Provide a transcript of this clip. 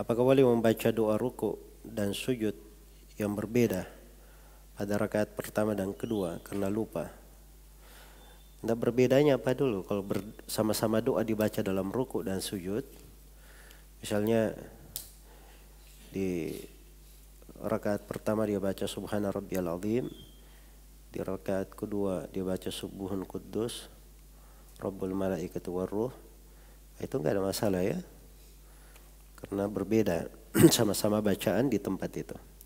Apakah boleh membaca doa ruku dan sujud yang berbeda pada rakaat pertama dan kedua karena lupa? Tidak berbedanya apa dulu kalau sama sama doa dibaca dalam ruku dan sujud? Misalnya di rakaat pertama dia baca subhana rabbiyal azim di rakaat kedua dia baca subuhun kudus rabbul malaikat warruh nah, itu enggak ada masalah ya karena berbeda sama-sama bacaan di tempat itu